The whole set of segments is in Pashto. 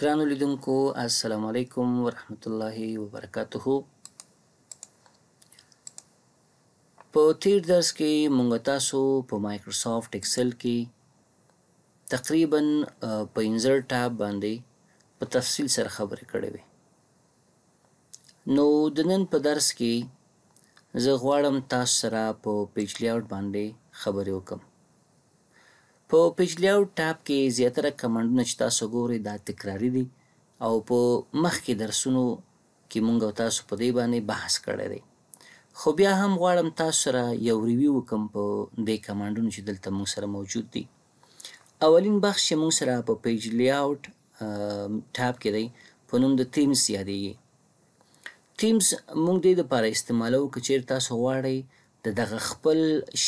ګران لیدونکو السلام علیکم ورحمت الله وبرکاتهو په تیر درس کې مونږ تاسو په مایکروسافټ ایکسل کې تقریبا په انزر ټاب باندې په تفصیل سره خبرې کړې وې نو د نن په درس کې زه غواړم تاسو سره په پیج لیاوټ باندې خبرې وکم په پچلي او ټاپ کې زیاتره کمانډونه چې تاسو ګورئ دا تکراري دي او په مخکې درسونو کې مونږ او تاسو په دې باندې بحث کړی دی خو بیا هم غواړم تاسو سره یو ریویو وکم په دې کمانډونو چې دلته مونږ سره موجود دي اولین بخش چې مونږ سره په پیج لی آوټ ټاب کې دی په نوم د تیمز یادیږي تیمز مونږ دې دپاره استعمالوو که چېرې تاسو غواړئ د دغه خپل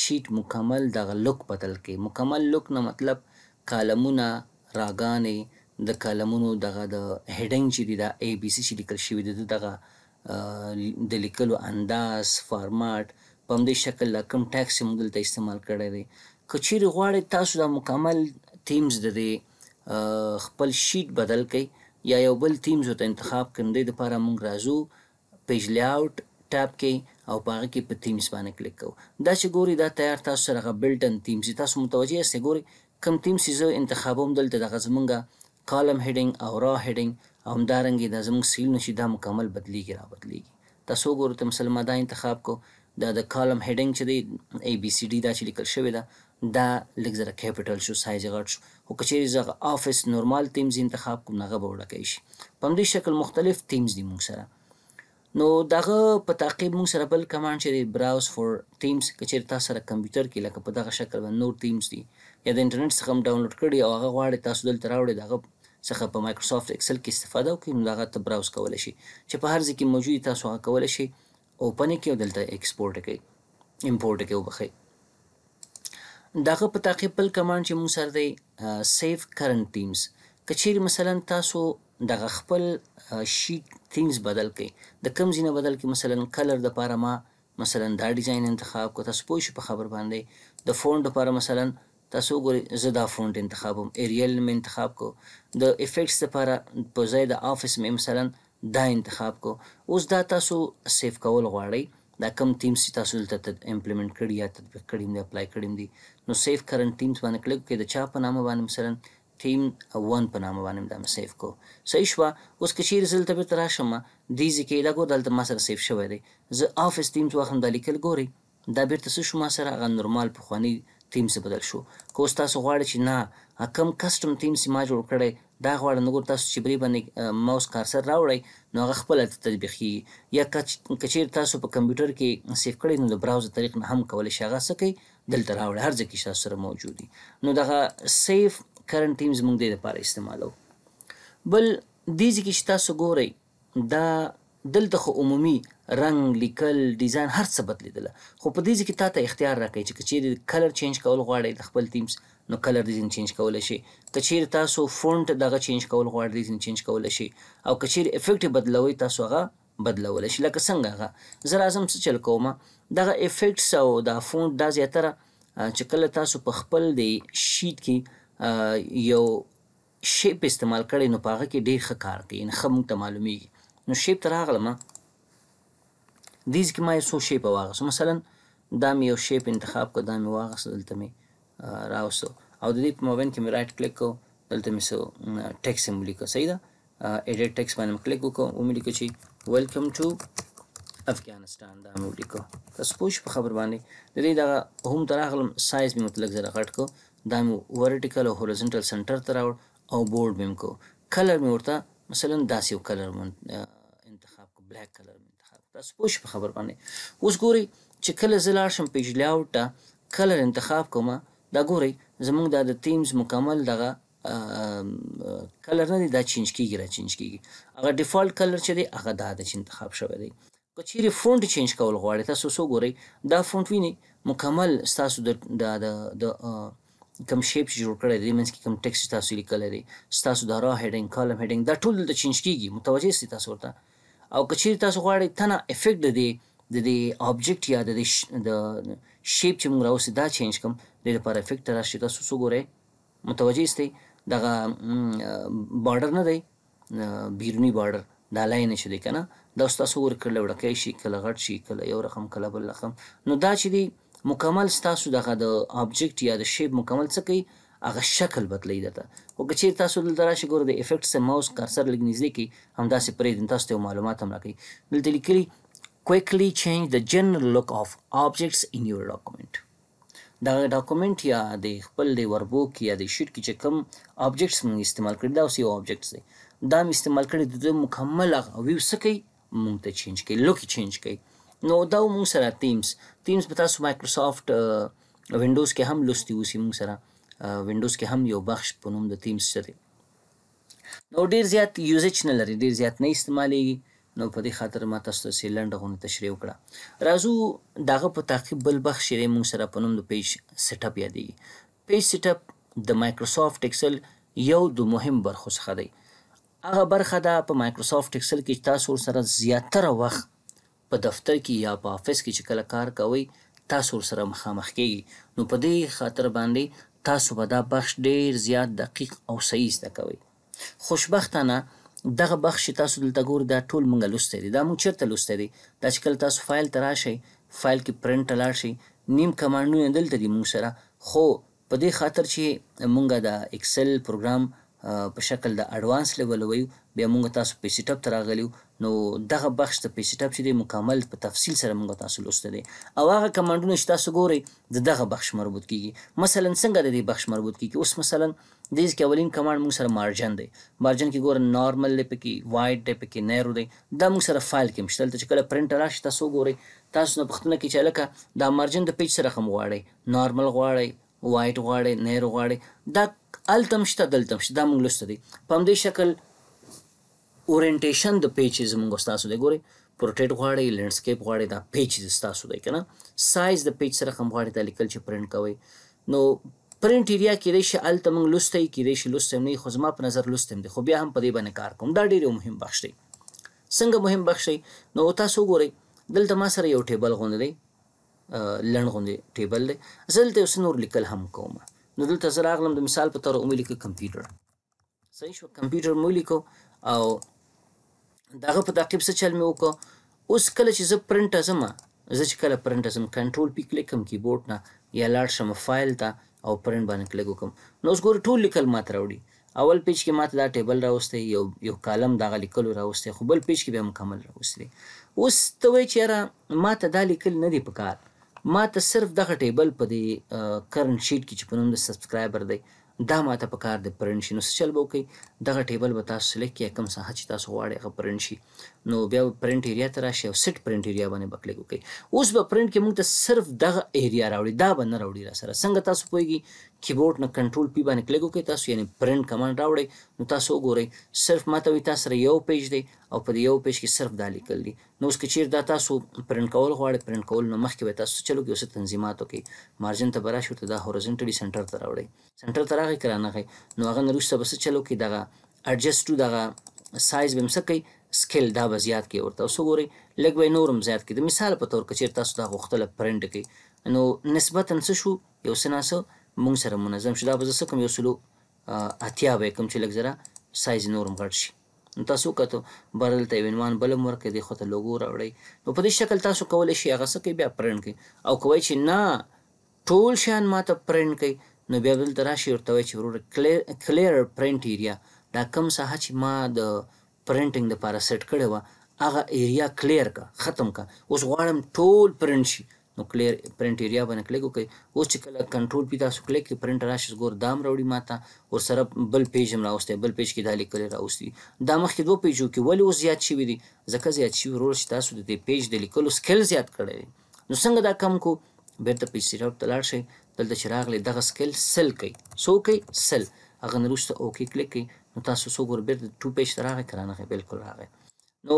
شیټ مکمل دغه لوک بدل کې مکمل لوک نه مطلب کالمونه راګانې د کالمونو دغه د هډینګ چې دی دا اے بی سی چې لیکل شوی دی دغه د لیکلو انداز فارمټ په همدې شکل لا کم ټیکس موږ دلته استعمال کړی دی که چیرې غواړئ تاسو دا مکمل تیمز د دې خپل شیټ بدل کړئ یا یو بل تیمز ورته انتخاب کړئ د لپاره موږ راځو پیج لیاوټ ټاب کې او په هغه کې په تیمز باندې کلیک کوو دا چې ګوري دا تیار تاسو سره غو بلټن تیمز تاسو متوجه یاست ګوري کم تیمز زه انتخابوم دلته د غزمنګه کالم هډینګ او را هډینګ او همدارنګ د زموږ سیل نشي دا مکمل بدلیږي را بدلیږي تاسو ګورئ ته مسلمان دا انتخاب کو دا د کالم هډینګ چې دی اي بي سي ډي دا چې لیکل شوی دا دا لګزره کیپټل شو سایز غټ شو او کچېری زغه افیس نورمال ټیمز انتخاب کوم نه غوړه کوي شي په دې شکل مختلف ټیمز دي موږ سره نو دغه په تعقیب موږ سره بل کمانډ چې دی براوز فور ټیمز که چیرې تاسو سره کمپیوټر کې لکه په دغه شکل باندې نور ټیمز دي یا د انټرنیټ څخه هم ډاونلوډ کړي او هغه غواړي تاسو دلته راوړي دغه څخه په مایکروسافټ اکسل کې استفاده وکړي نو دغه ته براوز کولی شي چې په هر ځای کې موجود تاسو هغه کولی شي اوپن کې او دلته ایکسپورټ کوي امپورټ کې وبخي دغه په تعقیب بل کمانډ چې موږ سره دی سیف کرنٹ ټیمز کچیر مثلا تاسو دغه خپل شیټ تھیمز بدل کړئ د کم ځای نه بدل کړئ مثلا کلر د پاره ما مثلا دا ډیزاین انتخاب کو تاسو پوه شئ په خبر باندې د فونټ لپاره مثلا تاسو ګورئ زه دا فونټ انتخابوم ایریل مې انتخاب کو د افیکټس لپاره په ځای د آفیس مې مثلا دا انتخاب کو اوس دا تاسو سیف کول غواړئ دا کم ټیمز چې تاسو دلته امپلیمنٹ کړی یا تطبیق کړی دی اپلای کړی دی نو سیف کرنٹ ټیمز باندې کلیک کړئ د چا په نامه باندې مثلا تیم 1 په نامه باندې دا سیف کو صحیح شو اوس که چیرې زلته به تر شم دې ځکه لګو دلته ما سره سیف شوی دی زه افس ټیم ته واخم د لیکل ګوري دا بیرته څه شو ما سره غو نورمال په خواني ټیم څخه بدل شو کو تاسو غواړئ چې نه کم کسٹم ټیم سي ما جوړ کړی دا غواړم نو تاسو چې بری باندې ماوس کارسر راوړی نو هغه خپل تطبیقي یا کچیر تاسو په کمپیوټر کې سیف کړی نو د براوزر طریق نه هم کولای شي هغه سکی دلته راوړی هر ځکه چې تاسو سره موجودي نو دغه سیف کرنٹ ټیم زمونږ د لپاره استعمالو بل دې ځکه چې تاسو ګورئ دا دلته خو عمومي رنگ لیکل ډیزاین هر څه بدلیدله خو په دې کې تا ته اختیار راکړي چې چیرې کلر چینج کول غواړي د خپل ټیمز نو کلر ډیزاین چینج کول شي کچیر تاسو فونټ دغه چینج کول غواړي ډیزاین چینج کول شي او کچیر افیکټ بدلوي تاسو هغه بدلول شي لکه څنګه هغه زه راځم څه چل کوم دغه افیکټس او د فونټ دا زیاتره چې کله تاسو په خپل دی شیټ کې یو شیپ استعمال کړی نو په هغه کې ډېر ښه کار کوي یعنې ښه موږ ته معلومیږي نو شیپ ته راغلمه دې ځای کې ما یو څو شیپه واغېستو مثلا دا مې یو شیپ انتخاب کړو دا مې واغېسته دلته مې راوستو او د دې په مابین کې مې رایټ کلیک کړو دلته مې څه ټیکس یې مو لیکه صحیح ده ایډیټ ټیکس باندې مې کلیک وکړو ومې لیکه چې ویلکم ټو افغانستان دا مې ولیکو تاسو پوه شئ په خبر باندې د دې دغه هوم ته راغلم سایز مې مطلق زره غټ کړو دا مې ورټیکل او هورایزنټل سنټر ته راوړ او بورډ مې کو کلر مې ورته مثلا داسې یو کلر انتخاب کو بلیک کلر مې انتخاب تاسو پوه شئ په خبر باندې اوس ګوري چې کله زه لاړ شم پیج لیاوټ ته کلر انتخاب کوم دا ګوري زمونږ دا د تیمز مکمل دغه کلر نه دی دا چینج کیږي را چینج کیږي هغه ډیفالت کلر چې دی هغه دا د انتخاب شوی دی که چیرې فونټ چینج کول غواړئ تاسو سو ګورئ دا فونټ وینئ مکمل ستاسو د د کوم شیپ جوړ کړی دی مینس کې کوم ټیکست تاسو لیکلی دی تاسو دا را هډینګ کالم هډینګ دا ټول د چینج کیږي متوجه سي تاسو ورته او کچیر تاسو غواړئ تنه افیکټ د دې د دې آبجیکټ یا د د شیپ چې موږ راوسی دا چینج کوم د دې لپاره افیکټ راشي تاسو وګورئ متوجه سي دغه بارډر نه دی بیرونی بارډر دا لاین شي دی کنه دا تاسو ور کړل وړکې شي کله غټ شي کله یو رقم کله بل رقم نو دا چې دی مکمل ستاسو دغه د آبجیکټ یا د شیپ مکمل څه کوي هغه شکل بدلی دته خو که چیرې تاسو دلته راشئ ګوره د افیکټ سره ماوس کارسر لږ نږدې کړئ همداسې پرېږدئ تاسو ته یو معلومات هم راکوي دلته لیکلي quickly change the general look of objects in your document دا ډاکومنت یا د خپل د وربوک یا د شیټ کې چې کوم آبجیکټس موږ استعمال کړی دا اوس یو آبجیکټس دی دا مې استعمال کړی د مکمل هغه ویو څه کوي مونږ ته چینج کوي لوک چینج کوي نو دا مونږ سره ټیمز ټیمز به تاسو مایکروسافت وینډوز کې هم لوستي اوسي مونږ سره وینډوز کې هم یو بخش په نوم د ټیمز شته نو ډیر زیات یوزج نه لري ډیر زیات نه استعمالېږي نو په دې خاطر ما تاسو ته سیلند غونډه تشریح وکړه راځو داغه په تعقیب بل بخش یې مونږ سره په نوم د پیج سیټ اپ یادېږي پیج سیټ اپ د مایکروسافت ایکسل یو د مهم برخو څخه دی هغه برخه ده په مایکروسافت ایکسل کې تاسو سره زیاتره وخت په دفتر کې یا په افیس کې چې کله کار کوئ تاسو سره مخامخ کیږي نو په دې خاطر باندې تاسو به دا بخش ډیر زیات دقیق او صحیح زده کوئ خوشبختانه دغه بخش تاسو دلته ګور دا ټول مونږ لوستي دي دا مونږ چیرته لوستي دي دا چې کله تاسو فایل ته راشئ فایل کې پرنټ لاړ شئ نیم کمانډونه دلته دي مونږ سره خو په دې خاطر چې مونږه دا اکسل پروګرام په شکل د اډوانس لیول وایو بیا موږ تاسو په سیټاپ ته راغلیو نو دغه بخش ته په سیټاپ چې دی مکمل په تفصیل سره موږ تاسو لوسته دي او هغه کمانډونه چې تاسو ګوري د دغه بخش مربوط کیږي مثلا څنګه د دې بخش مربوط کیږي اوس مثلا د دې کې اولین کمانډ موږ سره مارجن دی مارجن کې ګور نارمل دی پکې وایډ دی پکې نیرو دی دا موږ سره فایل کې مشتل چې کله پرنټ راشي تاسو ګوري تاسو نه پختنه کې چې لکه دا مارجن د پیج سره هم غواړي نارمل غواړي وایټ غواړي نیر غواړي دا التم شته دلته شته دا موږ لسته دي په همدې شکل اورینټیشن د پیج زموږ تاسو دی ګوري پورټریټ غواړي لینډسکیپ غواړي دا پیج تاسو دی کنه سایز د پیج سره هم غواړي دا لیکل چې پرنٹ کوي نو پرنٹ ایریا کې دی چې الته موږ لستې کې دی چې لستم نه خو زما په نظر لستم دی خو بیا هم په دې باندې کار کوم دا ډیر مهم بخش دی څنګه مهم بخش دی نو تاسو ګورئ دلته ما سره یو ټیبل غوندې لړن غوندې ټیبل دی زلته اوس نور لیکل هم کوم نو دلته زه راغلم د مثال په توګه ومې لیکه کمپیوټر صحیح شو کمپیوټر مو لیکو او دغه په تعقیب څه چل مې وکړو اوس کله چې زه پرنټ ازم زه چې کله پرنټ ازم کنټرول پی کلیک کوم کیبورډ نه یا لاړ شم فایل ته او پرنټ باندې کلیک وکم نو اوس ګور ټول لیکل ماته راوړي اول پیج کې ماته دا ټیبل راوستي یو یو کالم دغه لیکلو راوستي خو بل پیج کې به مکمل راوستي اوس ته وای چې را ماته دا لیکل نه دی پکار ما ته صرف دغه ټیبل په دې کرنټ شیټ کې چې په نوم د سبسکرایبر دی دا ماته په کار دی پرنټ شي نو څه چل به وکړئ دغه ټیبل به تاسو سلیکټ کړئ کوم ساحه چې تاسو غواړئ هغه پرنټ شي نو بیا پرنٹ ایریا ته راشي او سیټ پرنٹ ایریا باندې بکلیک وکړي اوس به پرنٹ کې موږ ته صرف دغه ایریا راوړي دا به نه راوړي را سره څنګه تاسو پوهیږي کیبورډ نه کنټرول پی باندې کلیک وکړي تاسو یعنی پرنٹ کمانډ راوړي نو تاسو وګورئ صرف ماته وي تاسو یو پیج دی او په یو پیج کې صرف دا لیکل دي نو اوس کې چیر دا تاسو پرنٹ کول غواړئ پرنٹ کول نو مخکې به تاسو چلو کې اوس تنظیمات وکړي مارجن ته براشو ته دا هورزنټلی سنټر ته راوړي سنټر ته راغی کرانه غي نو هغه نو روسته بس چلو کې دغه اډجسټ ټو دغه سایز به مسکې سکل دا به زیات کې ورته اوس وګورئ لږ به نورم زیات کې د مثال په تور کچیر تاسو دا غوښتله پرنټ کې نو نسبتا څه شو یو سناسه مونږ سره منظم شو دا به زه کوم یو سلو اتیا به کوم چې لږ زره سایز نورم غټ شي نو تاسو کته برل ته عنوان بلم ورکې دی خو ته لوګو راوړی نو په دې شکل تاسو کولی شئ هغه څه کې بیا پرنټ کې او کوی چې نه ټول شان ماته پرنټ کې نو بیا بل تراشي ورته وای چې ورور کلیر پرنټ ایریا دا کم ساحه چې ما د پرنټینګ د پاره سیټ کړی و هغه ایریا کلیر کا ختم کا اوس غواړم ټول پرنټ شي نو کلیر پرنټ ایریا باندې کلیک وکړئ اوس چې کله کنټرول پی تاسو کلیک کې پرنټ راشي ګور دام راوړي ماته او سره بل پیج هم راوستي بل پیج کې دا لیکل راوستي دا مخکې دوه پیجو کې ولې اوس زیات شوي دي ځکه زیات شوي ورور چې تاسو د دې پیج د لیکلو سکل زیات کړی نو څنګه دا کم کو بیرته پیج سیټ ته لاړ شئ دلته چې راغلی دغه سکل سل کوي سو کوي سل هغه نه وروسته اوکې کلیک کوي نو تاسو سو ګور بیرته ټو پیج ته راغی که رانغی بلکل راغی نو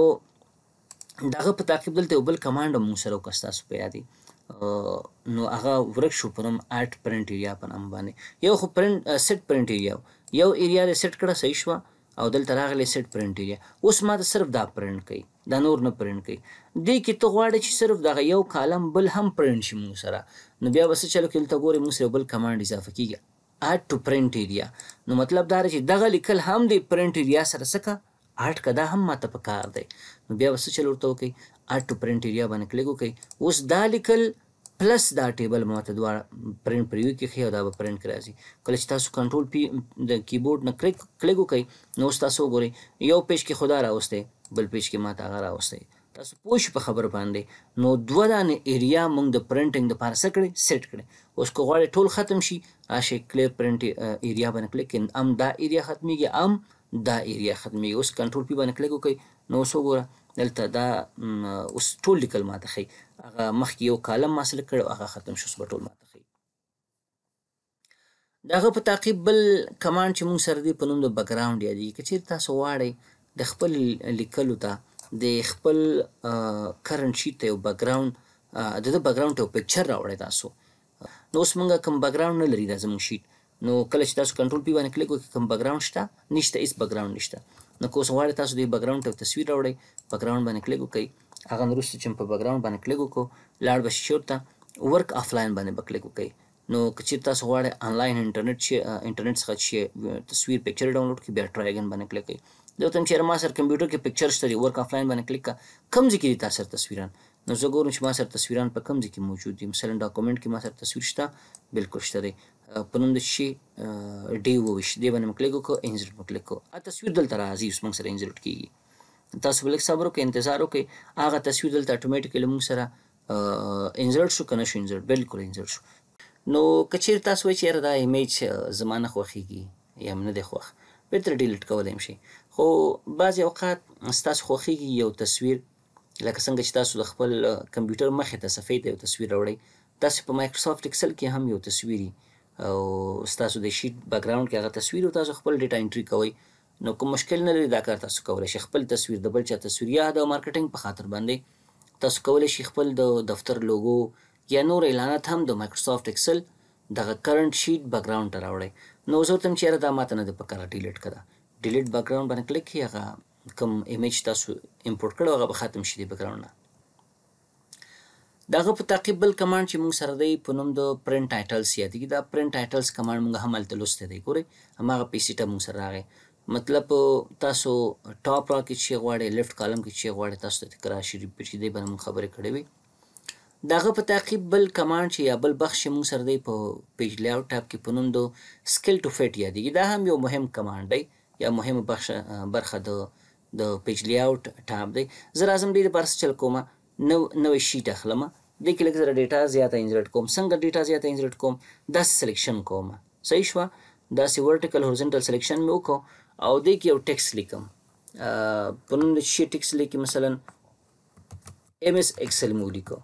دغه په تعقیب دلته یو بل کمانډ هم موږ سره وکړه ستاسو په یاد نو هغه ورک شو په نوم آرټ پرنټ ایریا په نوم باندې یو خو پرنټ سیټ پرنټ ایریا یو ایریا یې سیټ کړه صحیح شوه او دلته راغلی سیټ پرنټ ایریا اوس ماته صرف دا پرنټ کوي دا نور نه پرنټ کوي دې کې ته غواړې چې صرف دغه یو کالم بل هم پرنټ شي موږ سره نو بیا به څه چلو کې دلته ګورې موږ سره بل کمانډ اضافه کېږي add to print area نو مطلب دا چې دغه لیکل هم د print area سره سکه اډ کدا هم ماته پکار دی نو بیا وسه چل ورته وکي اډ ټو پرنٹ ایریا باندې کلیک وکي اوس دا لیکل پلس دا ټیبل ماته دواړه پرنٹ پریوی کې خیا دا به پرنٹ کراځي کله چې تاسو کنټرول پی د کیبورډ نه کلیک کلیک وکي نو تاسو ګوري یو پیج کې خدا راوسته بل پیج کې ماته هغه راوسته تاسو پوه شئ په خبره باندې نو دوه دانې ایریا موږ د پرنټینګ د پاره څه کړې سیټ کړې اوس که غواړئ ټول ختم شي راشئ کلیر پرنټ ایریا باندې کلیک کړئ ام دا ایریا ختمیږي ام دا ایریا ختمیږي اوس کنټرول پی باندې کلیک وکړئ نو اوس وګوره دلته دا اوس ټول لیکل ماته ښي هغه مخکې یو کالم ما سلیکټ کړی هغه ختم شو اوس به ټول ماته ښي دغه په تعقیب بل کمانډ چې موږ سره دی په نوم د بیک ګراوند یادیږي که چېرې تاسو واړئ د خپل لیکلو ته د خپل کرنټ شیټ ته یو بیکګراوند د ده بیکګراوند ته یو پکچر راوړی تاسو نو اوس موږ کوم بیکګراوند نه لري دا زموږ شیټ نو کله چې تاسو کنټرول پی باندې کلیک وکړئ کوم بیکګراوند شته نشته هیڅ بیکګراوند نشته نو که اوس غواړئ تاسو د بیکګراوند ته تصویر راوړئ بیکګراوند باندې کلیک وکړئ هغه وروسته چې په بیکګراوند باندې کلیک وکړو لاړ به شیټ ته ورک افلاین باندې به کلیک وکړئ نو کچې تاسو غواړئ انلاین انټرنیټ شي انټرنیټ څخه شي تصویر پکچر ډاونلوډ کی بیا ټرای اگین باندې کلیک کړئ یو تم چیرې ما سره کمپیوټر کې پکچر شته دی ورک افلاین باندې کلیک کا کوم ځکه دي تاسو تصویران نو زه ګورم چې ما سره تصویران په کوم ځکه موجود دي مثلا ډاکومنټ کې ما سره تصویر شته بالکل شته دی په نوم د شي ډی ووش دی باندې کلیک وکړو انزرټ کلیک وکړو ا تصویر دلته راځي اوس موږ سره انزرټ کیږي تاسو بلک صبر وکړئ انتظار وکړئ هغه تصویر دلته اتوماتیکلی موږ سره انزرټ شو کنه شو انزرټ بالکل انزرټ شو نو کچیر تاسو وایئ چې دا ایمیج زمانه خوخیږي یا نه دی خوخ به تر ډیلیټ کولای شي خو بعضې اوقات ستاسو خوښیږي یو تصویر لکه څنګه چې تاسو د خپل کمپیوټر مخې ته صفحې ته یو تصویر راوړئ تاسو په مایکروسافټ اکسل کې هم یو تصویري او ستاسو د شیټ بیکګراوند کې هغه تصویر او تاسو خپل ډیټا انټری کوئ نو کوم مشکل نه لري دا کار تاسو کولی شئ خپل تصویر د بل چا تصویر یا د مارکیټینګ په خاطر باندې تاسو کولی شئ خپل د دفتر لوګو یا نور اعلانات هم د مایکروسافټ اکسل دغه کرنٹ شیټ بیکګراوند ته راوړئ نو زه ورته چې یاره دا ماته نه ده په کاره ډیلیټ کړه ډیلیټ بیک ګراوند باندې کلیک کی هغه کوم ایمیج تاسو امپورټ کړو هغه به ختم شي د بیک ګراوند نه داغه په تعقیب بل کمانډ چې موږ سره دی په نوم د پرنٹ ټایټلز یا دغه د پرنٹ ټایټلز کمانډ موږ هم تل لسته دی ګوري همغه پی سي ته موږ سره راغی مطلب تاسو ټاپ را کې چې غواړي لیفټ کالم کې چې غواړي تاسو ته کرا شي په چې دی باندې خبرې کړې وي داغه په تعقیب بل کمانډ چې یا بل بخش موږ سره دی په پیج لی آوټ ټاب کې په نوم د سکل ټو فټ یا دغه دا هم یو مهم کمانډ دی یا مهمه برخه برخه د د پیج لی اوټ ټاب دی زه راځم دې لپاره چل کوم نو نو شیټ اخلم د کې لږ زره ډیټا زیاته انزرټ کوم څنګه ډیټا زیاته انزرټ کوم دا سلیکشن کوم صحیح شو دا سی ورټیکل هورزنټل سلیکشن مې وکړ او دې کې یو ټیکس لیکم په نن شي ټیکس لیکي مثلا ایم اس ایکسل مې ولیکو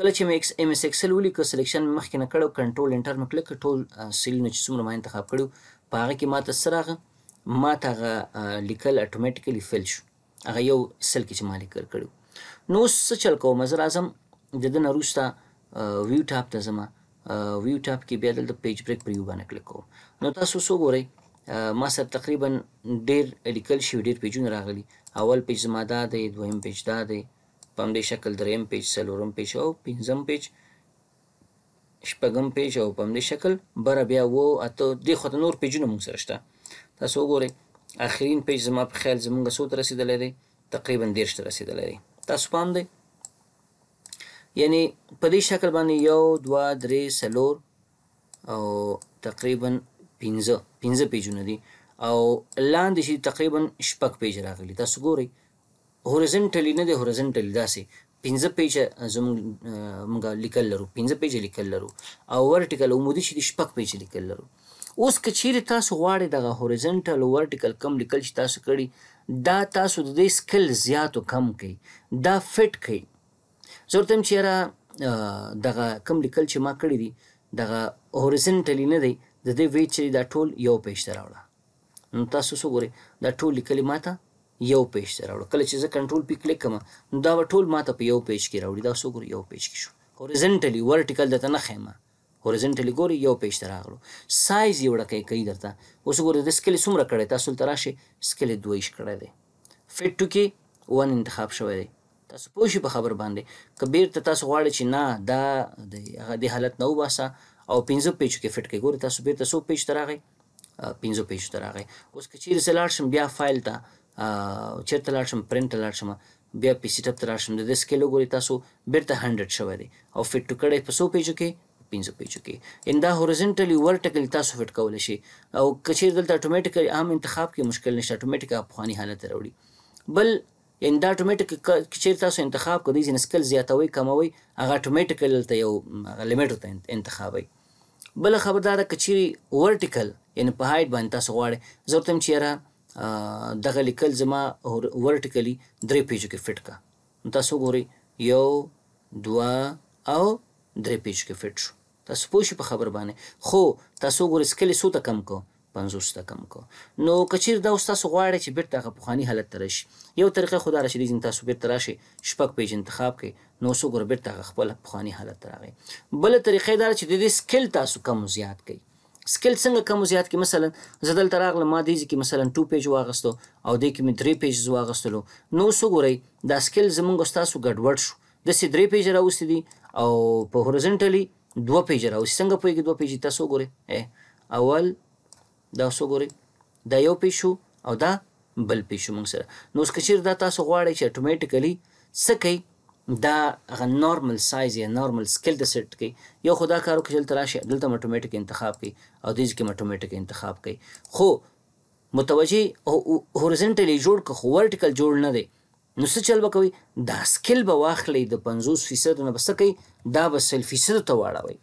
کله چې مې ایم اس ایکسل ولیکه سلیکشن مې مخکې نه کړو کنټرول انټر مې کړک ټول سیلونه چې څومره ما انتخاب کړو په هغه کې ماته څه راغه ماته هغه لیکل اټومیټیکلی فیل شو هغه یو سل کې چې ما لیکل کړو نو اوس څه چل کوم زه راځم د ده نه وروسته ویو ټاپ ته ځم ویو ټاپ کې بیا دلته پیج بریک پر یو باندې کلیک کوم نو تاسو څو ګورئ ما سره تقریبا ډېر لیکل شوي ډېر پیجونه راغلي اول پیج زما دا دی دویم پیج دا دی په همدې شکل دریم پیج څلورم پیج او پنځم پیج شپږم پیج او په همدې شکل بره بیا و اته دې خو نور پیجونه مونږ سره شته تاسو وګورئ اخرین پیج زما په خیال زمونږ سو ته رسیدلی دی تقریبا دیرش ته رسیدلی دی تاسو پام دی یعنی په دې شکل باندې یو دوه درې څلور او تقریبا پنځه پنځه پیجونه دي او لاندې شي تقریبا شپږ پیج راغلي تاسو ګورئ هورزنټلی نه دی هورزنټلی داسې پنځه پیجه زموږ موږ لیکل لرو پنځه پیجه لیکل لرو او ورټیکل عمودي شي د شپږ پیجه لیکل لرو اوس که چیرې تاسو غواړئ دغه هورزنټل او ورټیکل کم لیکل چې تاسو کړي دا تاسو د دې سکل زیاتو کم کړئ دا فټ کړئ زه ورته وایم چې یاره دغه کم لیکل چې ما کړي دي دغه هورزنټلی نه دی د دې وی چې دا ټول یو پیج ته راوړه نو تاسو وګورئ دا ټول لیکلي ما ته یو پیج ته راوړو کله چې زه کنټرول پی کلیک کوم نو دا ټول ماته په یو پیج کې راوړي دا څو ګور یو پیج کې شو هورایزنټلی ورټیکل دته نه خیمه هورایزنټلی ګور یو پیج ته راغلو سایز یو ډکه کوي درته اوس ګور د سکیل څومره کړي تاسو تر راشي سکیل 2 ایش کړي دی فټ ټو کې ون انتخاب شوی دی تاسو پوه شئ په خبر باندې کبیر ته تاسو غواړئ چې نه دا د حالت نه وباسه او پنځه پیج کې فټ کې ګور تاسو بیرته سو پیج ته راغی پنځه پیج ته راغی اوس کچیر سلاړ شم بیا فایل ته چیرته لاړ شم پرنټ لاړ شم بیا پی سي ټپ ته لاړ شم د دې سکیل وګورئ تاسو بیرته 100 شوی دی او فټ کړی په 100 پیجو کې پینځه پیجو کې ان دا هورزنټلی ورټیکلی تاسو فټ کول شي او کچیر دلته اتوماتیکلی عام انتخاب کې مشکل نشته اتوماتیک افغاني حالت راوړي بل ان دا اتوماتیک کچیر تاسو انتخاب کوئ ځین سکل زیاتوي کموي هغه اتوماتیکلی دلته یو لیمیټ ته انتخابوي بل خبردار کچیر ورټیکل یعنی په هایټ باندې تاسو غواړئ زه تم چیرې دغه لیکل زما ورټیکلی درې پیجو کې فټ کا تاسو ګورئ یو دوا او درې پیجو کې فټ شو تاسو پوه شئ په خبر باندې خو تاسو ګورئ سکلی سو ته کم کو پنځوس ته کم کو نو کچیر دا تاسو غواړئ چې بیرته هغه پخوانی حالت ته راشي یو طریقه خدا راشي دین تاسو بیرته راشي شپږ پیج انتخاب کړئ نو سو ګور بیرته خپل پخوانی حالت ته راغی بل طریقه دا چې د دې سکل تاسو کم زیات کړئ سکیل څنګه کم زیات کې مثلا زدل تراغله ما دې کې مثلا 2 پیج واغستو او دې کې مې 3 پیج واغستلو نو سو ګورئ دا سکیل زمونږ تاسو ګډوډ شو د سې 3 پیج راوستي دي او په هورایزنټلی دوه پیج راوستي څنګه په کې دوه پیج تاسو ګورئ اول دا سو ګورئ دا یو پیج شو او دا بل پیج شو موږ سره نو سکچیر دا تاسو غواړئ چې اتوماتیکلی سکه دا هغه نارمل سایز یا نارمل سکیل د سیټ کوي یو خدا کارو کې دلته راشي دلته مټومیټیک انتخاب کوي او دې کې مټومیټیک انتخاب کوي خو متوجي هورزنټلی جوړ که خو ورټیکل جوړ نه دی نو څه چل وکوي دا سکیل به واخلې د 50% نه بس کوي دا به 100% ته واړوي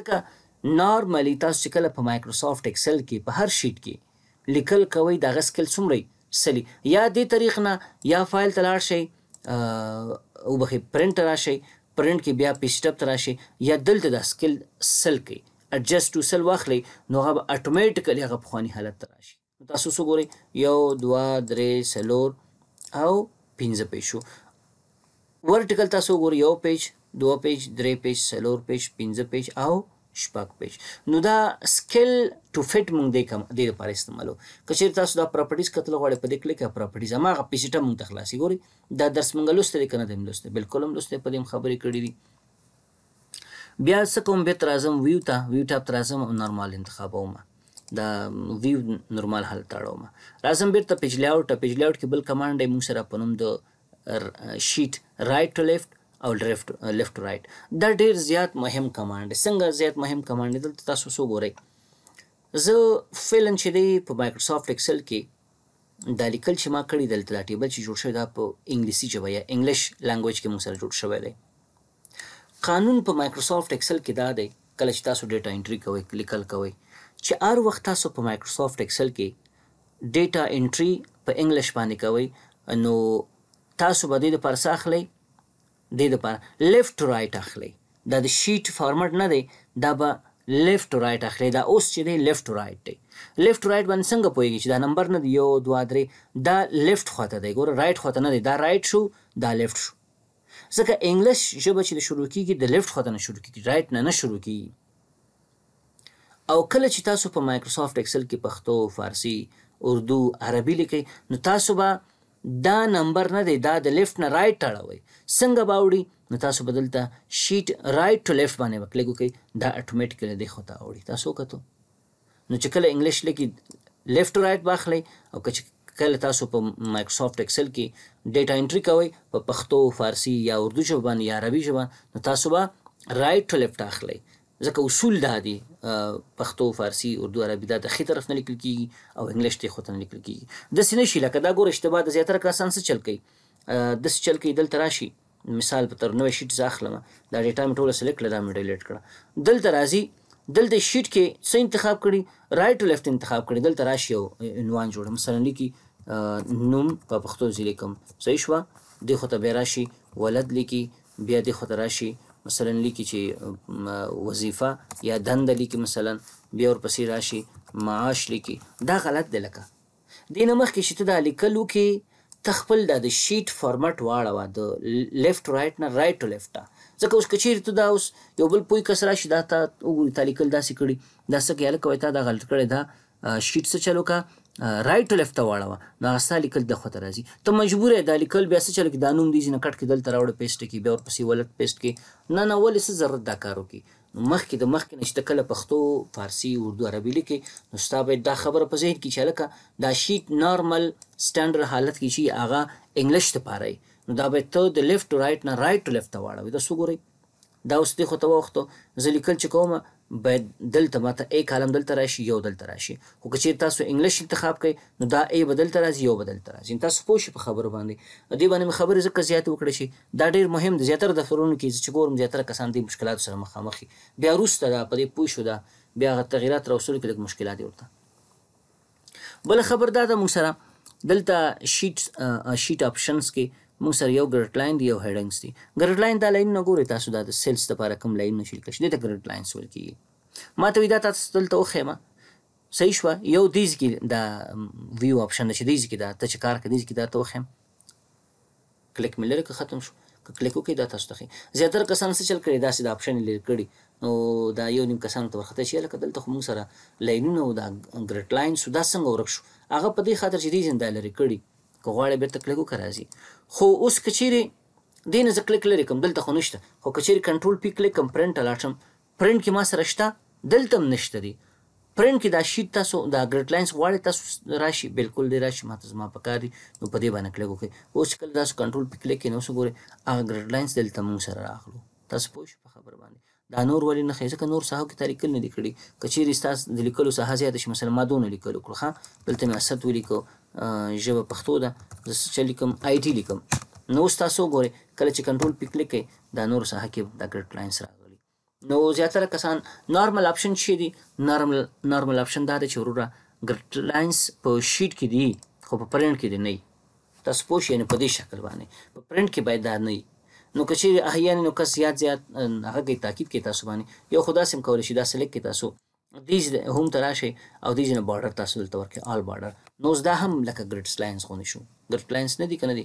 ځکه نارملی تاسو کله په مایکروسافټ ایکسل کې په هر شیټ کې لیکل کوي دا سکیل څومره سلی یا دې طریق نه یا فایل تلاړ شي او به پرنٹ راشي پرنٹ کې بیا پیسټ اپ راشي یا دلته د سکل سل کې اډجست ټو سل واخلي نو هغه اتوماتیکلی هغه خواني حالت راشي تاسو وګورئ یو دوا درې سلور او پنځه پیشو ورټیکل تاسو وګورئ یو پیج دوه پیج درې پیج سلور پیج پنځه پیج او شپږ پیج نو دا سکیل ټو فټ مونږ دې کوم دې لپاره استعمالو که چیرې تاسو دا پراپرټیز کتل غواړئ په دې کلیک کړئ پراپرټیز ما غو پیسټه مونږ ته خلاصي ګوري دا درس مونږ لوسته دي کنه دیم لوسته بالکل هم لوسته په دې خبرې کړې دي بیا څه کوم به تر اعظم ویو ته ویو ټاب تر اعظم نورمال انتخابوم دا ویو نورمال حالت تاړوم راځم بیرته پیج لیاوټ پیج لیاوټ کې بل کمانډ مونږ سره پنوم د شیټ رائټ ټو لیفټ او لیفټ لیفټ رائټ دا ډیر زیات مهم کمانډ څنګه زیات مهم کمانډ دلته تاسو سو ګورئ زه فعلن چې دی په مایکروسافټ ایکسل کې دا لیکل چې ما کړی دلته دا ټیبل چې جوړ شوی دا په انګلیسي ژبه یا انګلیش لانګویج کې موږ سره جوړ شوی دی قانون په مایکروسافټ ایکسل کې دا دی کله چې تاسو ډیټا انټری کوئ لیکل کوئ چې هر وخت تاسو په مایکروسافټ ایکسل کې ډیټا انټری په انګلیش باندې کوئ نو تاسو به د لپاره ساخلې دې لپاره لیفت ټو رائټ اخلي دا د شیټ فارمټ نه دی دا به لیفت ټو رائټ اخلي دا اوس چې دی لیفت ټو رائټ دی لیفت ټو رائټ باندې څنګه پوهیږي چې دا نمبر نه دی یو دوه درې دا لیفت خواته دی ګوره رائټ خواته نه دی دا رائټ شو دا لیفت شو ځکه انګلیش ژبه چې شروع کیږي د لیفت خواته نه شروع کیږي رائټ نه نه شروع کیږي او کله چې تاسو په مایکروسافټ ایکسل کې پښتو فارسی اردو عربي لیکئ نو تاسو به دا نمبر نه دی دا د لیفټ نه رایټ اړوي څنګه به وړي نو تاسو به دلته شیټ رایټ ټو لیفټ باندې به کلیک وکړئ دا اتوماتیکلی دی خو ته اوړي تاسو وکتو نو چې کله انګلیش لیکي لیفټ ټو رایټ واخلئ او که کله تاسو په مایکروسافټ ایکسل کې ډیټا انټری کوئ په پښتو فارسی یا اردو ژبه باندې یا عربي ژبه نو تاسو به رایټ ټو لیفټ اخلئ ځکه اصول دا دي پښتو فارسی اردو عربي دا د خې طرف نه لیکل کیږي او انګلیش ته خوته نه لیکل کیږي د سینې شي لکه دا ګور اشتباه د زیاتره کسان سره چل کوي د څه چل کوي دلته راشي مثال په تر نوې شیټ ځاخلم دا ډیټا مې ټوله سلیکټ کړه دا مې ډیلیټ کړه دلته راځي دلته شیټ کې څه انتخاب کړي رائټ او لیفت انتخاب کړي دلته راشي او عنوان جوړ مثلا لیکي نوم په پښتو ځلیکم صحیح شو د خو ته راشي ولد لیکي بیا د خو راشي مثلا لیکي چې وظیفه یا دنده لیکي مثلا بیا ورپسې راشي معاش لیکي دا غلط دی لکه دې نه مخکې چې ته دا لیکلو کې ته خپل دا د شیټ فارمټ واړوه د لیفټ رایټ نه رایټ ټو لیفټه ځکه اوس کچیر ته دا اوس یو بل پوی کس راشي دا ته وګوري تا لیکل داسې کړي دا څه کې هلکه وایي تا دا غلط کړی دا شیټ څه چلو کا رائټ لیفت ته واړوه نو هغه ستا لیکل د خواته راځي ته مجبور یې دا لیکل بیا څه چل کې دا نوم دی ځینې کټ کې دلته راوړه پیسټ کې بیا ورپسې ولټ پیسټ کې نه نه ولې څه ضرورت دا کار وکړي نو مخکې د مخکې نه چې ته کله پښتو فارسي اردو عربي لیکې نو ستا باید دا خبره په ذهن کې چې هلکه دا شیټ نارمل سټنډرد حالت کې چې هغه انګلیش دپاره نو دا باید ته د لیفټ ټو رایټ نه رایټ ټو لیفټ ته واړوې تاسو ګورئ دا اوس دې خو ته وختو زه لیکل چې کوم باید دلته ماته ای کالم دلته راشي یو دلته راشي خو که چېرې تاسو انګلیش انتخاب کړئ نو دا ای به دلته راځي یو به دلته راځي تاسو پوه شئ په خبرو باندې دې باندې مې خبرې ځکه زیاتې وکړې شي دا ډېر مهم دی زیاتره دفترونو کې چې ګورم زیاتره کسان دې مشکلاتو سره مخامخ وي بیا وروسته دا په دې پوه شو دا بیا هغه تغیرات راوستلو کې لږ مشکلات یې ورته بله خبر دا ده موږ سره دلته شیټ شیټ آپشنز کې موږ سره یو ګرد لاین دی یو هډنګز دی ګرد لاین دا لاین نه ګوري تاسو دا د سیلز لپاره کوم لاین نشي کښ دې ته ګرد لاین سول کیږي ما ته ویدا تاسو دلته وخه ما صحیح شو یو دیز کې دا ویو اپشن نشي دیز کې دا ته چې کار کوي دیز کې دا ته وخه کلیک مې لري ختم شو کلیک وکړئ دا تاسو ته زیاتره کسان څه چل کړي دا سید اپشن لري کړي نو دا یو نیم کسان ته ورخته شي لکه دلته موږ سره لاینونه او دا ګریټ لاین سودا څنګه ورک شو هغه په دې خاطر چې دې زنده لري کړي که غواړې بیرته کلیک وکړه راځي خو اوس که چیرې دې نه زه کلیک لرې کوم دلته خو نشته خو که چیرې کنټرول پی کلیک کوم پرنټ الاټم پرنټ کې ما سره شته دلته هم نشته دی پرنټ کې دا شیټ تاسو دا ګریډ لاینز غواړي تاسو راشي بالکل دی راشي ماته زما پکار دي نو په دې باندې کلیک وکړئ اوس کله تاسو کنټرول پی کلیک کینئ اوس ګورئ هغه ګریډ لاینز دلته موږ سره راغلو تاسو پوه شئ په خبر باندې دا نور ولې نه ځکه نور ساحو کې تاریخ نه دي کړي کچېرې تاسو د لیکلو ساحه زیات شي مثلا مادونه لیکلو کړو ښه دلته مې اسد ولیکو ژبه پښتو ده زه چې لیکم آی ټی لیکم نو تاسو ګورئ کله چې کنټرول پی کلیک کړئ دا نور ساحه کې دا ګریډ لاینز راغلي نو زیاتره کسان نارمل اپشن شي دي نارمل نارمل اپشن دا دی چې وروره ګریډ لاینز په شیټ کې دي خو په پرنټ کې دي نه تاسو پوه شئ په دې شکل باندې په پرنټ کې باید دا نه نو که چیرې احیانا نو کس زیات زیات هغه تاکید کې تاسو باندې یو خدا سم کول شي دا سلیکټ کې تاسو دیز هم ته راشي او دیز نه بارډر تاسو دلته ورکې آل بارډر نوز دا هم لکه ګریډس لاینز غونې شو ګریډ لاینز نه دي کنه دي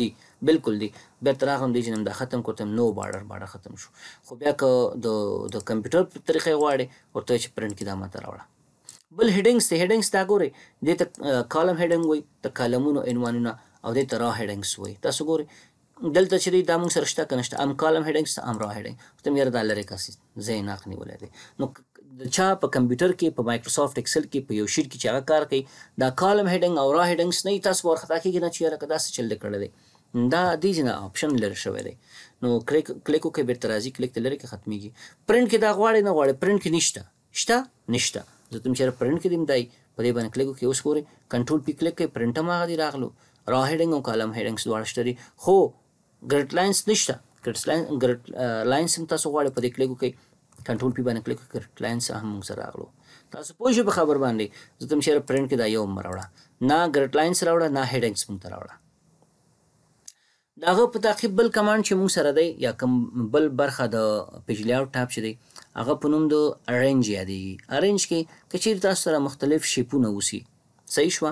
دي بالکل دي بیا تر هغه دیز نه دا ختم کوتم نو بارډر بارډر ختم شو خو بیا که د د کمپیوټر په طریقې غواړي ورته چې پرنټ کې دا ماته راوړه بل هډینګز ته هډینګز دا ګوري دې ته کالم هډینګ وي ته کالمونو عنوانونه او دې ته را هډینګز وي تاسو ګوري دلته چې دا موږ سره شته کنه شته ام کالم هډینګز ام را هډینګ ته مې دا لری کاسي زین اخني ولې دي نو د چا په کمپیوټر کې په مایکروسافټ ایکسل کې په یو شیټ کې چې هغه کار کوي دا کالم هډینګ او را هډینګس نه تاسو ورختا کېږي نه چې یاره که داسې چل کړی دی دا دې ځینه آپشن لرې شوی دی نو کلیک کلیکو کې بیرته راځي کلیک ته لرې کې ختمېږي پرنټ کې دا غواړي نه غواړي پرنټ کې نشته شته نشته زه تم چېرې پرنټ کې دیم دی په دې باندې کلیکو کې اوس پورې کنټرول پی کلیک کې پرنټ هم هغه دی راغلو را هډینګ او کالم هډینګس دواړه شته دي خو ګرټ لاینس نشته ګرټ لاینس هم تاسو غواړئ په دې کلیکو کې کنټرول پی باندې کلیک وکړ کلاینټس هم موږ سره راغلو تاسو پوه شئ په خبر باندې زه تم شهر پرنټ کې دا یو مراوړه نه ګرټ لاینس راوړه نه هډینګس موږ ته راوړه داغه په تعقیب بل کمانډ چې موږ سره دی یا کوم بل برخه د پیج لیاوټ ټاب چې دی هغه په نوم د ارنج یادېږي ارنج کې کچیر تاسو سره مختلف شیپونه وسی صحیح شو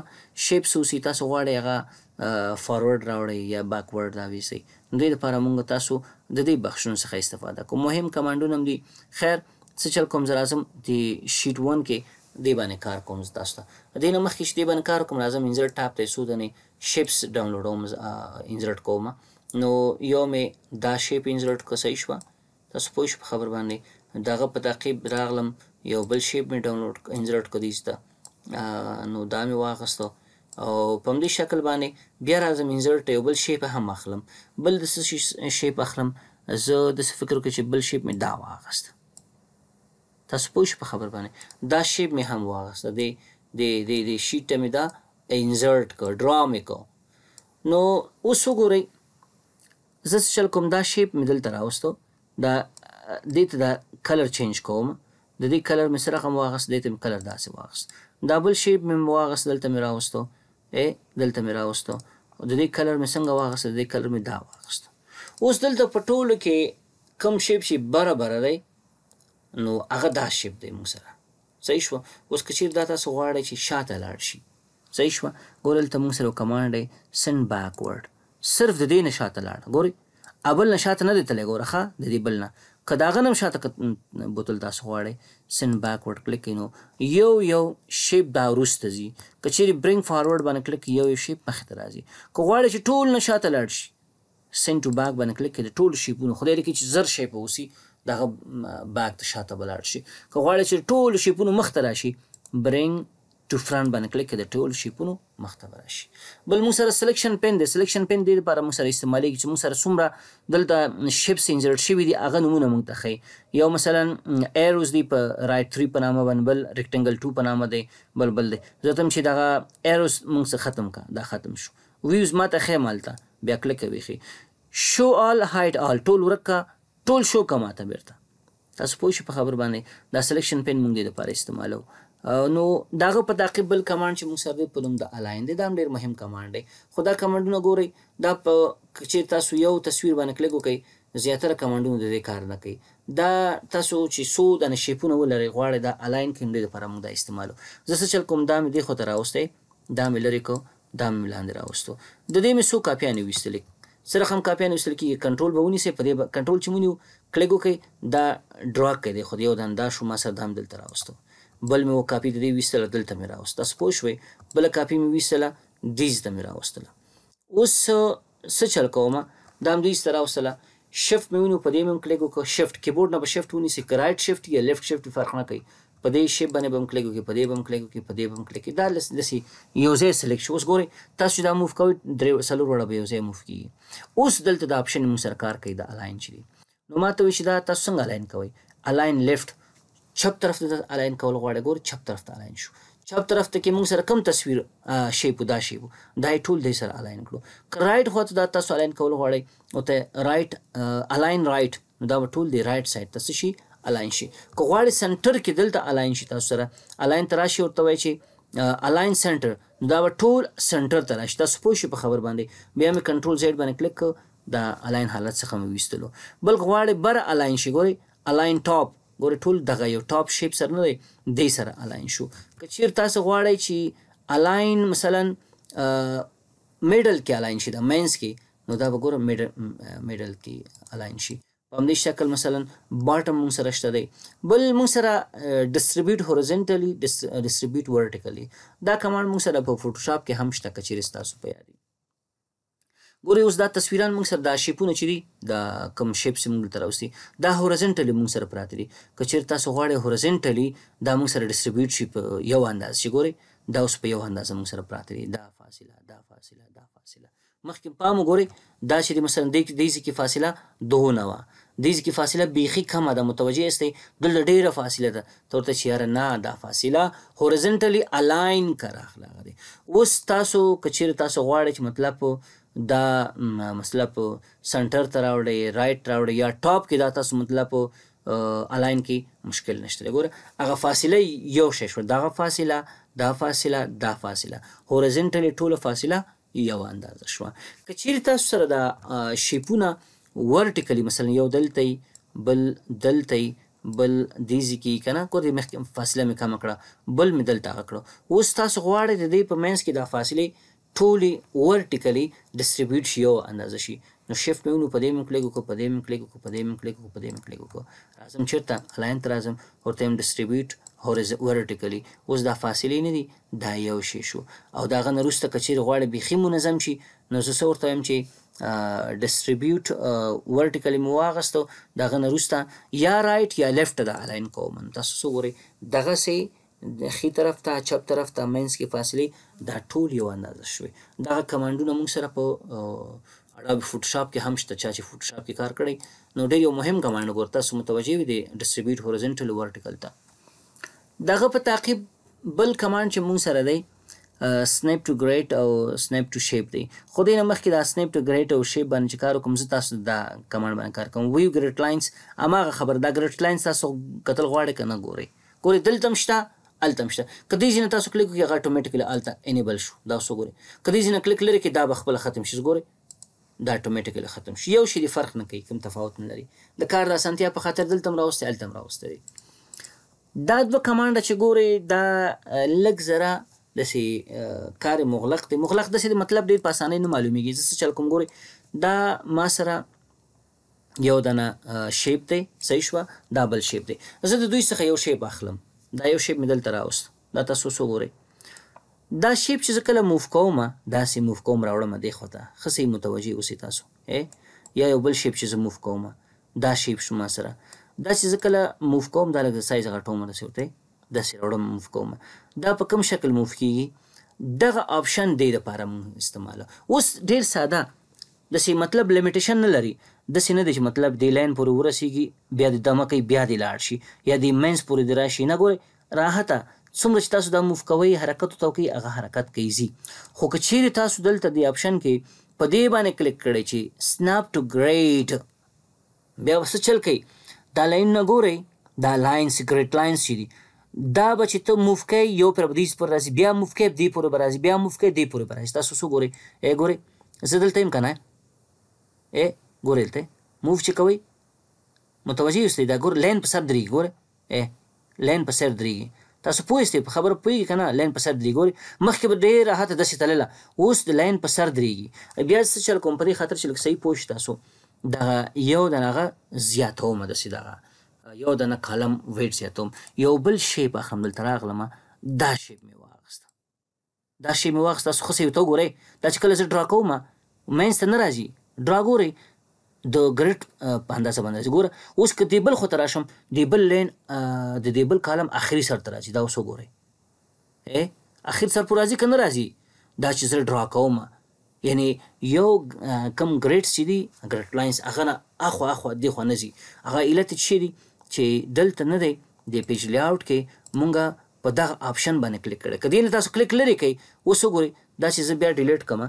شیپ سوسی تاسو غواړئ هغه فارورډ راوړئ یا بیکورډ راوي سي نو دې لپاره موږ تاسو د دې بخښونو څخه استفاده کوم مهم کمانډونه هم دي خیر څه چل کوم زه لازم د شیټ 1 کې دې باندې کار کوم تاسو ته دې نه مخکې چې دې باندې کار کوم لازم انزرټ ټاپ ته سو دنه شیپس ډاونلوډ هم انزرټ کوم نو یو مې دا شیپ انزرټ کو صحیح شو تاسو پوه شئ په خبر باندې دغه په تعقیب راغلم یو بل شیپ مې ډاونلوډ انزرټ کو دیسته نو دا مې واغستو او په دې شکل باندې بیا راځم انزرټ یو بل شیپ هم اخلم بل د شیپ اخلم زه د فکر کې چې بل شیپ مې دا واغست تاسو پوه شئ په خبر باندې دا شیپ مې هم واغست دی د د د شیټ مې دا انزرټ کو ډرا مې کو نو اوس وګورئ زه شل کوم دا شیپ مې دلته راوستو دا دې ته دا کلر چینج کوم د دې کلر مې سره هم واغست دې ته کلر داسې واغست دا بل شیپ مې واغست دلته مې راوستو اے دلته مې راوستو د دې کلر مې څنګه واغسته د دې کلر مې دا واغسته اوس دلته په ټولو کې کم شیپ شي برابر دی نو هغه دا شیپ دی موږ سره صحیح شو اوس کچیر دا تاسو غواړئ چې شاته لاړ شي صحیح شو ګورل ته موږ سره کمانډ دی سن بیکورډ صرف د دې نشاته لاړ ګوري ابل نشاته نه دی تلې ګوره ښا د دې بل نه کداغه نم شاته بوتل تاسو غواړئ send backward click you know یو یو شیپ دا وروسته ځي که چیرې برینګ فارورډ باندې کلیک یو یو شیپ مخته راځي که غواړې چې ټول نه شاته لاړ شي سند ټو باک باندې کلیک کړي ټول شیپونه خدای دې کې چې زر شیپ اوسي دغه باک ته شاته بلاړ شي که غواړې چې ټول شیپونه مخته راشي برینګ ټو فرانټ باندې کلیک کړئ د ټول شیپونو مخته راشي بل مو سره سلیکشن پین دی سلیکشن پین دې لپاره مو سره استعمالیږي چې مو سره څومره دلته شیپس انزرټ شوي دي هغه نمونه موږ ته ښیي یو مثلا ایروز دی په رایټ 3 په نامه باندې بل ریکټنګل 2 په نامه دی بل بل دی زه تم چې دغه ایروز موږ سره ختم کا دا ختم شو ویوز ماته ښیي مالته بیا کلیک کوي ښیي شو آل هایټ آل ټول ورکا ټول شو کا ماته بیرته تاسو پوه شئ په خبر باندې دا سلیکشن پین موږ دې لپاره استعمالو نو داغه په تعقیب بل کمانډ چې موږ سروې په نوم د الاین دی دا ډیر مهم کمانډ دی خو دا کمانډونه ګورئ دا په چې تاسو یو تصویر باندې کلیک وکړئ زیاتره کمانډونه د دې کار نه کوي دا تاسو چې سو د نشیپونه ولري غواړي دا الاین کیندې لپاره موږ دا استعمالو زه څه چل کوم دا مې دی خو تر اوسته دا مې لري کو دا مې لاندې راوستو د دې مې سو کاپیا نه وستلې سره هم کاپیا نه وستل کیږي کنټرول به ونی سي په دې کنټرول چې مونږ کلیک وکړي دا ډرا کوي خو یو دنده شو ما سره دام دلته راوستو بل مې و کاپي د دې ویستله دلته مې راوست تاسو پوه شوئ بله کاپي مې ویستله دیز ته مې راوستله اوس څه چل کوم دا هم دوی سره راوستله شفت مې ونیو په دې مې هم کلیک وکړ شفت کیبورډ نه به شفت ونیسي که رایټ شفت یا لیفټ شفت فرق نه کوي په دې شی باندې به هم کلیک وکړي په دې به هم کلیک وکړي په دې به هم کلیک دا داسې یو ځای سلیکټ شو اوس ګورئ تاسو چې دا موف کوئ درې څلور وړه به یو ځای موف کیږي اوس دلته دا آپشن موږ سره کار کوي د الاین چې دی نو ما ته وایي چې دا تاسو څنګه الاین کوئ الاین لیفټ چپ طرف ته الاین کول غواړي ګور چپ طرف ته الاین شو چپ طرف ته کې موږ سره کم تصویر شی په دا شی وو دا ټول دې سره الاین کړو رائټ خواته دا تاسو الاین کول غواړي او ته رائټ الاین رائټ دا ټول دې رائټ سایډ ته شي الاین شي کو غواړي سنټر کې دلته الاین شي تاسو سره الاین تراشي ورته وای شي الاین سنټر دا ټول سنټر تراشي تاسو پوه شئ په خبر باندې بیا مې کنټرول زیډ باندې کلیک دا الاین حالت څخه مې وستلو بل غواړي بر الاین شي ګوري الاین ټاپ ګوره ټول دغه یو ټاپ شیپ سره نه دی دې سره الاین شو که چیر تاسو غواړئ چې الاین مثلا میډل کې الاین شي دا مینس کې نو دا به ګوره میډل کې الاین شي په همدې شکل مثلا باټم مون سره شته دی بل مون سره ډیسټریبیوټ هورایزنټلی ډیسټریبیوټ ورټیکلی دا کمانډ مون سره په فوټوشاپ کې هم شته کچې رستا سو په یادي ګوري اوس دا تصویران موږ سره دا شیپونه چې دي دا کم شیپ چې موږ تر اوسې دا هورایزنټلی موږ سره پراته دي که چېرې تاسو غواړئ هورایزنټلی دا موږ سره ډیسټریبیوټ شي په یو انداز چې ګورئ دا اوس په یو انداز موږ سره پراته دي دا فاصله دا فاصله دا فاصله مخکې پام وګورئ دا چې مثلا دې دې کې فاصله دوه نه وه دې کې فاصله بیخي کمه ده متوجه استی دلته ډیره فاصله ده ترته چې یاره نه دا فاصله هورایزنټلی الاین کراخ لاغه دي اوس تاسو کچیر تاسو غواړئ چې مطلب دا مطلب سنټر ته راوړئ رایټ راوړئ یا ټاپ کې دا تاسو مطلب الاین کې مشکل نشته ګوره هغه فاصله یو شی شو دغه فاصله دا فاصله دا فاصله هورزنټلی ټوله فاصله یو اندازه شوه که چیرې تاسو سره دا شیپونه ورټیکلی مثلا یو دلته بل دلته بل دیزی کی کنه کور مخکې فاصله مې کم کړه بل مې دلته کړه اوس تاسو غواړئ د دې په منځ کې دا فاصله ټولې ورټیکلی ډیسټریبیوټ شي یو اندازه شي نو شیفټ مې نو په دې مې کلیک وکړ په دې مې کلیک وکړ په دې مې کلیک وکړ په دې مې کلیک وکړ راځم چیرته الاین ته راځم ورته مې ډیسټریبیوټ ورټیکلی اوس دا فاصلې نه دي دا یو شی شو او دا غن روسته کچیر غواړي بيخي منظم شي نو زه څه ورته وایم چې ډیسټریبیوټ ورټیکلی مو واغستو دا غن روسته یا رائټ یا لیفټ دا الاین کوم تاسو وګورئ دغه سي خي طرف ته چپ طرف ته منځ کې فاصلې دا ټول یو اندازه شوي دغه کمانډونه موږ سره په اډاب فوټوشاپ کې هم شته چا چې فوټوشاپ کې کار کړی نو ډېر یو مهم کمانډ ګور تاسو متوجه وي دی ډیسټریبیوټ هورزنټل ورټیکل ته دغه په تعقیب بل کمانډ چې موږ سره دی سنیپ ټو ګریټ او سنیپ ټو شیپ دی خو دې نه مخکې دا سنیپ ټو ګریټ او شیپ باندې چې کار وکم زه تاسو دا کمانډ باندې کار کوم ویو ګریټ لاینز هماغه خبر دا ګریټ لاینز تاسو کتل غواړئ که نه ګورئ ګورئ دلته هم شته الته مشته کدی ځینې تاسو کلیک کوي هغه اتوماتیکلی الته انیبل شو دا اوس وګورئ کدی ځینې کلیک لري کې دا به خپل ختم شي ګورئ دا اتوماتیکلی ختم شي یو شی دی فرق نه کوي کوم تفاوت نه لري د کار د اسانتیا په خاطر دلته راوستي الته راوستي دا دوه کمانډ چې ګوري دا لګ زره دسی کار مغلق دی مغلق دسی دی مطلب ډیر په اسانۍ نه معلومیږي زه چل کوم ګوري دا ما سره یو دنه شیپ دی صحیح شو دا بل شیپ دی زه د دوی څخه یو شیپ اخلم دا یو شیپ مې دلته راوست دا تاسو څو ګورئ دا شیپ چې کله موف کوم داسې موف کوم راوړم دې خو ته خسي متوجي اوسې تاسو یا یو بل شیپ چې زه موف کوم دا شیپ شما سره دا چې کله موف کوم دا لږ سایز غټوم نه سوته داسې راوړم موف کوم دا په کوم شکل موف کیږي دغه آپشن دې لپاره استعمال اوس ډیر ساده د سي مطلب لیمیټیشن نه لري داسې نه دی چې مطلب دې لاین پورې ورسیږي بیا دې دمه کوي بیا دې لاړ شي یا دې مینس پورې دې راشي نه ګورئ راحته څومره چې تاسو دا موف کوئ حرکت تو کوي هغه حرکت کوي زی خو که چیرې تاسو دلته دی آپشن کې په دې باندې کلیک کړئ چې سناپ ټو ګریډ بیا وسه چل کوي دا لاین نه ګورئ دا لاین سیګریټ لاین شي دی دا به چې ته موف کوي یو پر دې پر راځي بیا موف کوي دې پورې به راځي بیا موف کوي دې پورې به راځي تاسو څه ګورئ اے ګورئ زه دلته ایم کنه اے ګورې ته موو چې کوي متوجه یوسته دا ګور لین په سر درې ګور ا لین په سر درې تاسو پوهیږئ په خبره پوهیږئ کنه لین په سر درې ګور مخکې به ډیر راحته دسې تلله اوس د لین په سر درې بیا څه چل کوم پرې خاطر چې لکه صحیح پوه تاسو دغه یو دغه زیاتوم دسې دغه یو دنه کالم ویټ زیاتوم یو بل شی په خپل دلته راغلم دا شی مې واغسته دا شی مې واغسته تاسو خو څه یو ته ګورئ دا چې کله زه ډرا کوم مینځ ته نه راځي ډرا ګورئ د ګریډ په اندازه باندې ګوره اوس که دی بل خو تراشم دی بل لین د دی بل کالم اخري سر ته راځي دا اوس وګورئ ا اخر سر پر راځي کنه راځي دا چې زه ډرا کوم یعنی یو کم ګریډ چې دی ګریډ لاینز هغه نه اخو اخو دی خو نه زی هغه علت چې دی چې دلته نه دی د پیج لی اوټ کې مونږه په دغه آپشن باندې کلیک کړه کدی نه تاسو کلیک لري کوي اوس وګورئ دا چې زه بیا ډیلیټ کما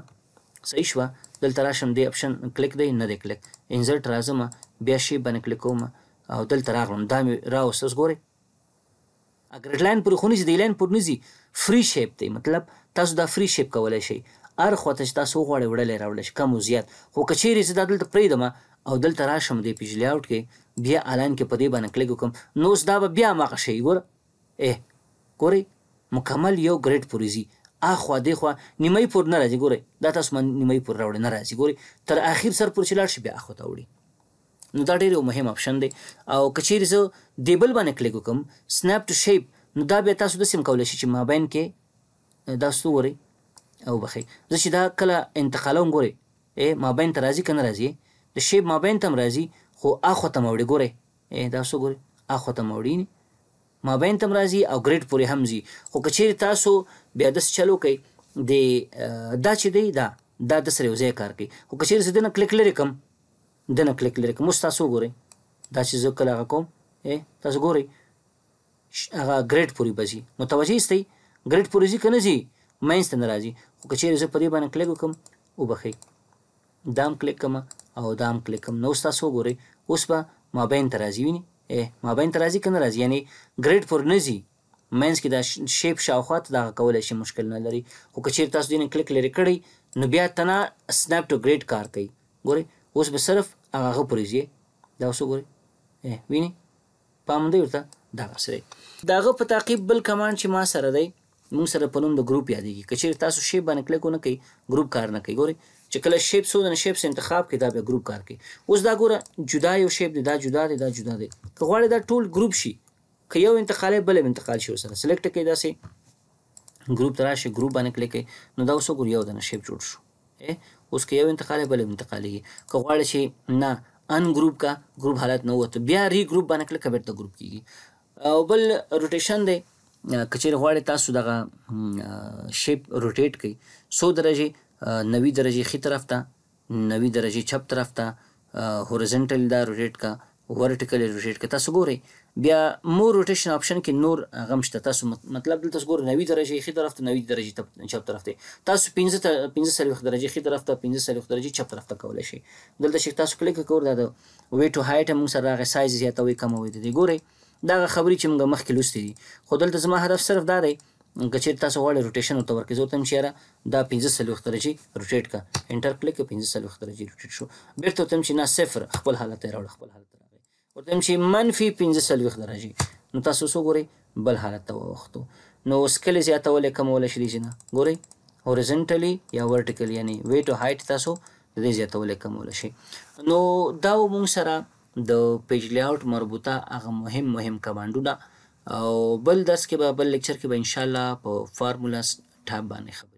صحیح شوه دلته راشم دی اپشن کلیک دی نه دی کلیک انزرټ راځم بیا شی باندې کلیک کوم او دلته راغلم دا مې راوست اوس ګورئ اگر لاین پر خونی دی لاین پر نزي فری شیپ دی مطلب تاسو دا فری شیپ کولای شئ هر خواته چې تاسو غواړئ وړلې راوړل شي کم زیات خو کچېری زه دلته پریدم او دلته راشم دی پیج لیاوټ کې بیا اعلان کې په دې باندې کلیک وکم نو اوس دا به بیا ماغه شي ګور ا ګورئ مکمل یو ګریډ پوریزي اخوا دیخوا نیمه پور نه راځي ګورئ دا تاسو من نیمه پور راوړي نه راځي ګورئ تر اخیر سر پورې چې لاړ شي بیا اخوا ته وړي نو دا ډېر مهم اپشن دی او کچیر زه دیبل باندې کلیک وکم سناپ ټو شیپ نو دا بیا تاسو د سیم کولای شي چې مابین کې دا څو وري او بخي زه چې دا کله انتقالوم ګوري ا مابین ته راځي کنه راځي د شیپ مابین تم راځي خو اخو ته موړي ګوري ا دا څو ګوري اخو ته موړي مابین تم راځي او ګریډ پورې هم ځي خو که چیرې تاسو بیا داسې چل وکئ د دا چې دی دا دا د سره یو ځای کار کوي خو که چیرې زه دنه کلیک لرې کړم دنه کلیک لرې کړم اوس تاسو وګورئ دا چې زه کله هغه کوم تاسو ګورئ هغه ګریډ پورې به ځي متوجه یاستئ ګریډ پورې ځي که نه ځي منځ ته نه راځي خو که چیرې زه په دې باندې کلیک وکړم وبښئ دا هم کلیک کړم او دا هم کلیک کړم نو اوس تاسو وګورئ اوس به مابین ته راځي وینئ Eh, مابین ته راځي که نه راځي یعنې ګریډ پورې نه ځي منځ کې دا شیپ شاوخوا ته دغه کولی شي مشکل نه لري خو که چېرې تاسو دېنه کلیک لرې کړئ نو بیا ته نه سنیپ ټو ګریډ کار کوي ګورئ اوس به صرف هغه هغه پورې ځي دا اوس وګورئ eh, وینئ پام دی ورته دغسې دی د هغه په تعقیب بل کمانډ چې ما سره دی موږ سره په نوم د ګروپ یادېږي که چېرې تاسو شیپ باندې کلیک ونه کوئ ګروپ کار نه کوي ګورئ چې کله شیپ سو د شیپس انتخاب کې دا به ګروپ کار کوي اوس دا ګوره جدا یو شیپ دی دا جدا دی دا جدا دی که غواړي دا ټول ګروپ شي که یو انتقال بل انتقال شي وسره سلیکټ کې دا سي ګروپ تراشه ګروپ باندې کلیک کړئ نو دا اوس ګور یو د شیپ جوړ شو اوس کې یو انتقال بل انتقال کی که غواړي شي نه ان ګروپ کا ګروپ حالت نه وته بیا ری ګروپ باندې کلیک کبه ته ګروپ کیږي او بل روټیشن دی کچیر غواړي تاسو دغه شیپ روټیټ کړئ 100 درجه 90 درجه خي طرف ته 90 درجه چپ طرف ته هورایزنټل دا روټیټ کا ورټیکل روټیټ کا تاسو ګورئ بیا مور روټیشن آپشن کې نور غمشته تاسو مطلب دلته تاسو ګورئ 90 درجه خي طرف ته 90 درجه چپ طرف ته تاسو 15 15 درجه خي طرف ته 15 درجه چپ طرف ته کولای شي دلته چې تاسو کلیک کور دا وی ټو هایټ موږ سره غي سایز زیاتوي کموي دي ګورئ دا خبرې چې موږ مخکې لوستې دي خو دلته زما هدف صرف دا دی کچیر تاسو غواړئ روټیشن ورته ورکړئ زه ورته هم چې دا پنځه څلوېښت درجې روټیټ کړه انټر کلیک کړه پنځه څلوېښت درجې روټیټ شو بېرته ورته هم چې نه صفر خپل حالت یې راوړه خپل حالت راغی ورته هم چې منفي پنځه څلوېښت درجې نو تاسو اوس وګورئ بل حالت ته واوښتو نو اوس کلې زیاتولی کمولی شي نه ګورئ هورزنټلی یا ورټیکل یعنې ویټ او هایټ تاسو د دې زیاتولی کمولی شي نو دا مونږ سره د پیج لیاوټ مربوطه هغه مهم مهم کمانډونه او بل درس کې به بل لیکچر کې به ان شاء الله په فارمولا ټاب باندې خبرې